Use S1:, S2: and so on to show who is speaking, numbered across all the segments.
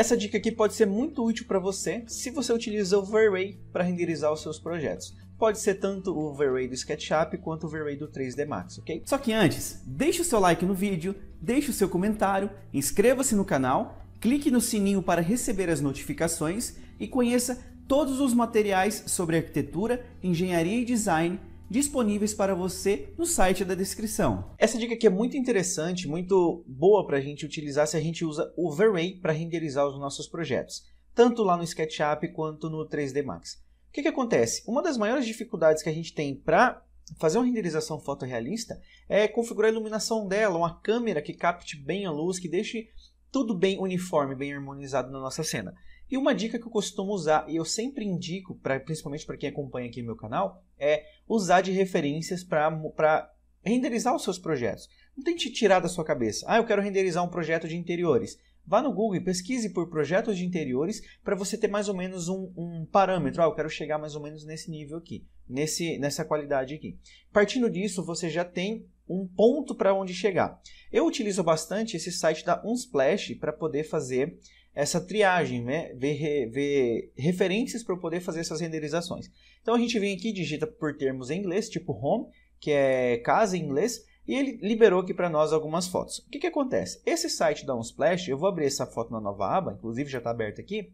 S1: Essa dica aqui pode ser muito útil para você se você utiliza o V-Ray para renderizar os seus projetos. Pode ser tanto o V-Ray do SketchUp quanto o V-Ray do 3D Max, ok? Só que antes, deixe o seu like no vídeo, deixe o seu comentário, inscreva-se no canal, clique no sininho para receber as notificações e conheça todos os materiais sobre arquitetura, engenharia e design disponíveis para você no site da descrição. Essa dica aqui é muito interessante, muito boa para a gente utilizar se a gente usa o V-Ray para renderizar os nossos projetos, tanto lá no SketchUp quanto no 3D Max. O que, que acontece? Uma das maiores dificuldades que a gente tem para fazer uma renderização fotorrealista é configurar a iluminação dela, uma câmera que capte bem a luz, que deixe tudo bem uniforme, bem harmonizado na nossa cena. E uma dica que eu costumo usar, e eu sempre indico, pra, principalmente para quem acompanha aqui meu canal, é usar de referências para renderizar os seus projetos. Não tente tirar da sua cabeça, ah, eu quero renderizar um projeto de interiores. Vá no Google e pesquise por projetos de interiores para você ter mais ou menos um, um, parâmetro. Ah, eu quero chegar mais ou menos nesse nível aqui, nesse, nessa qualidade aqui. Partindo disso, você já tem um ponto para onde chegar. Eu utilizo bastante esse site da Unsplash para poder fazer essa triagem, né? ver, ver referências para poder fazer essas renderizações. Então a gente vem aqui, digita por termos em inglês, tipo home, que é casa em inglês, e ele liberou aqui para nós algumas fotos. O que, que acontece? Esse site da Unsplash, eu vou abrir essa foto na nova aba, inclusive já está aberta aqui,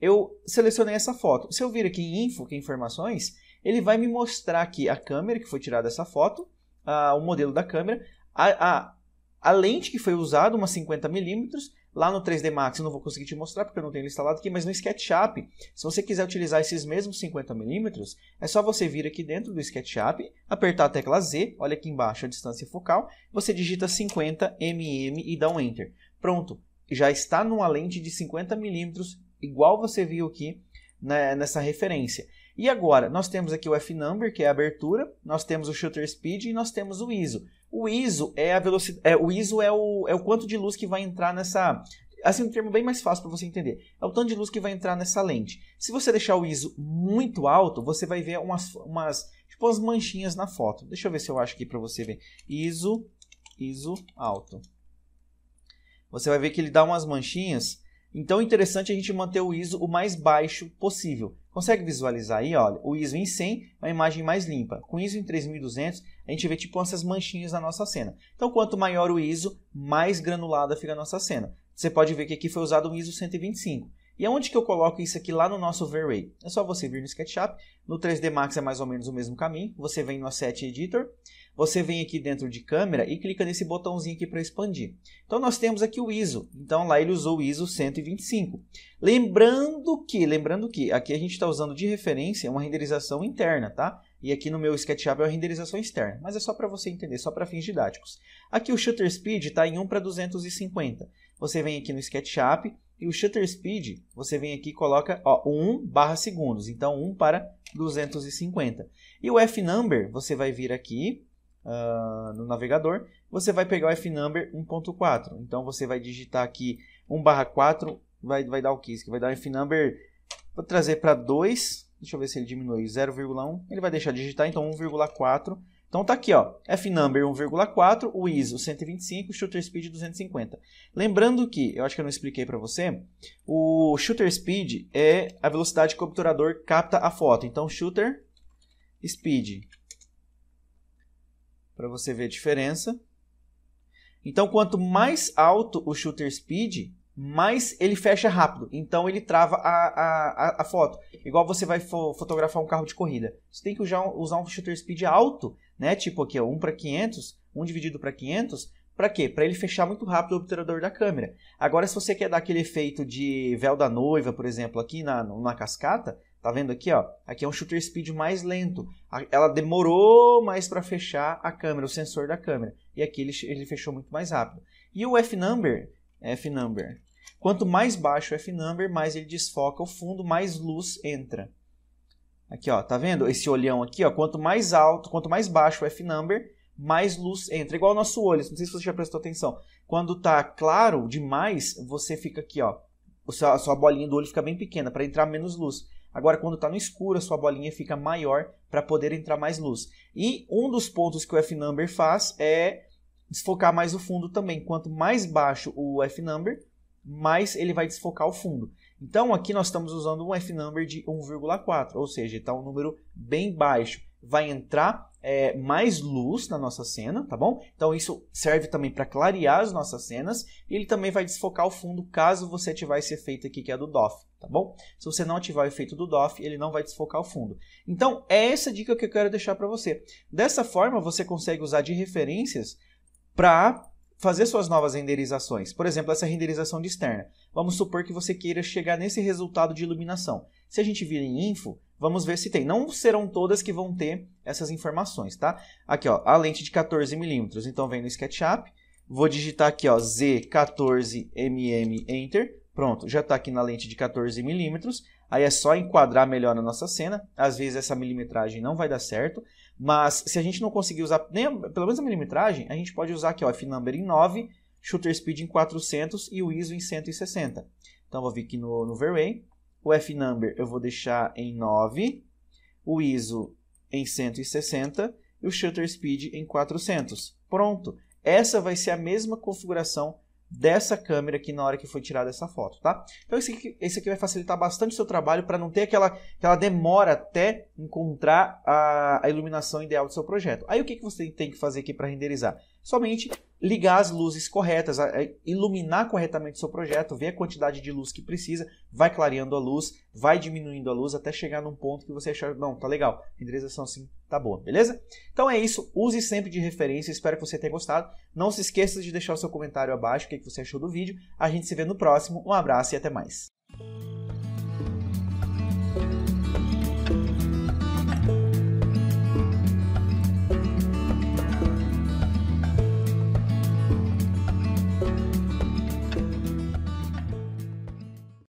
S1: eu selecionei essa foto. Se eu vir aqui em Info, que é informações, ele vai me mostrar aqui a câmera que foi tirada essa foto, a, o modelo da câmera, a, a a lente que foi usada, uma 50mm, lá no 3D Max eu não vou conseguir te mostrar porque eu não tenho ele instalado aqui, mas no SketchUp, se você quiser utilizar esses mesmos 50mm, é só você vir aqui dentro do SketchUp, apertar a tecla Z, olha aqui embaixo a distância focal, você digita 50mm e dá um Enter. Pronto, já está numa lente de 50mm, igual você viu aqui né, nessa referência. E agora, nós temos aqui o F-Number, que é a abertura, nós temos o Shutter Speed e nós temos o ISO. O ISO é a velocidade. É, o ISO é o, é o quanto de luz que vai entrar nessa. Assim, um termo bem mais fácil para você entender. É o tanto de luz que vai entrar nessa lente. Se você deixar o ISO muito alto, você vai ver umas, umas tipo umas manchinhas na foto. Deixa eu ver se eu acho aqui para você ver. ISO, ISO alto. Você vai ver que ele dá umas manchinhas. Então é interessante a gente manter o ISO o mais baixo possível. Consegue visualizar aí? Olha, o ISO em 100 é uma imagem mais limpa. Com ISO em 3200, a gente vê tipo essas manchinhas na nossa cena. Então, quanto maior o ISO, mais granulada fica a nossa cena. Você pode ver que aqui foi usado um ISO 125. E aonde que eu coloco isso aqui lá no nosso V-Ray? É só você vir no SketchUp, no 3D Max é mais ou menos o mesmo caminho, você vem no Asset Editor, você vem aqui dentro de câmera e clica nesse botãozinho aqui para expandir. Então nós temos aqui o ISO, então lá ele usou o ISO 125. Lembrando que, lembrando que aqui a gente está usando de referência uma renderização interna, tá? E aqui no meu SketchUp é uma renderização externa, mas é só para você entender, só para fins didáticos. Aqui o Shutter Speed está em 1 para 250. Você vem aqui no SketchUp, e o shutter speed, você vem aqui e coloca ó, 1 barra segundos, então 1 para 250. E o F-number, você vai vir aqui uh, no navegador, você vai pegar o F-number 1.4. Então você vai digitar aqui 1 barra 4, vai, vai dar o que? vai dar o F-number, vou trazer para 2, deixa eu ver se ele diminui, 0,1, ele vai deixar digitar, então 1,4 então tá aqui, ó, F-Number 1,4, o ISO 125, Shooter Speed 250. Lembrando que, eu acho que eu não expliquei para você, o Shooter Speed é a velocidade que o obturador capta a foto. Então Shooter Speed, para você ver a diferença. Então quanto mais alto o Shooter Speed, mais ele fecha rápido. Então ele trava a, a, a foto. Igual você vai fo fotografar um carro de corrida. Você tem que usar um, usar um Shooter Speed alto né? Tipo aqui, ó, 1 para 500, 1 dividido para 500, para quê? Para ele fechar muito rápido o obturador da câmera. Agora, se você quer dar aquele efeito de véu da noiva, por exemplo, aqui na, na cascata, tá vendo aqui, ó? Aqui é um shooter speed mais lento. Ela demorou mais para fechar a câmera, o sensor da câmera. E aqui ele, ele fechou muito mais rápido. E o F-number, F-number, Quanto mais baixo o F-number, mais ele desfoca o fundo, mais luz entra. Aqui, ó, tá vendo? Esse olhão aqui, ó, quanto mais alto, quanto mais baixo o F-number, mais luz entra. Igual o nosso olho, não sei se você já prestou atenção. Quando tá claro demais, você fica aqui, ó, a sua bolinha do olho fica bem pequena para entrar menos luz. Agora, quando tá no escuro, a sua bolinha fica maior para poder entrar mais luz. E um dos pontos que o F-number faz é desfocar mais o fundo também. Quanto mais baixo o F-number, mais ele vai desfocar o fundo. Então aqui nós estamos usando um F-number de 1,4, ou seja, está um número bem baixo. Vai entrar é, mais luz na nossa cena, tá bom? Então isso serve também para clarear as nossas cenas e ele também vai desfocar o fundo caso você ativar esse efeito aqui que é do DOF, tá bom? Se você não ativar o efeito do DOF, ele não vai desfocar o fundo. Então é essa dica que eu quero deixar para você. Dessa forma você consegue usar de referências para fazer suas novas renderizações. Por exemplo, essa renderização de externa. Vamos supor que você queira chegar nesse resultado de iluminação. Se a gente vir em info, vamos ver se tem. Não serão todas que vão ter essas informações, tá? Aqui, ó, a lente de 14mm. Então, vem no SketchUp, vou digitar aqui, ó, Z14mm, Enter. Pronto, já está aqui na lente de 14mm. Aí é só enquadrar melhor a nossa cena. Às vezes essa milimetragem não vai dar certo. Mas se a gente não conseguir usar nem a, pelo menos a milimetragem, a gente pode usar aqui o F-Number em 9, Shooter Speed em 400 e o ISO em 160. Então vou vir aqui no, no Verway, o F-Number eu vou deixar em 9, o ISO em 160 e o Shutter Speed em 400. Pronto! Essa vai ser a mesma configuração dessa câmera aqui na hora que foi tirada essa foto, tá? Então esse aqui, esse aqui vai facilitar bastante o seu trabalho para não ter aquela, aquela demora até encontrar a, a, iluminação ideal do seu projeto. Aí o que, que você tem que fazer aqui para renderizar? Somente ligar as luzes corretas, iluminar corretamente o seu projeto, ver a quantidade de luz que precisa, vai clareando a luz, vai diminuindo a luz até chegar num ponto que você achar, não, tá legal, tem direção sim, tá boa, beleza? Então é isso, use sempre de referência, espero que você tenha gostado. Não se esqueça de deixar o seu comentário abaixo, o que você achou do vídeo. A gente se vê no próximo, um abraço e até mais.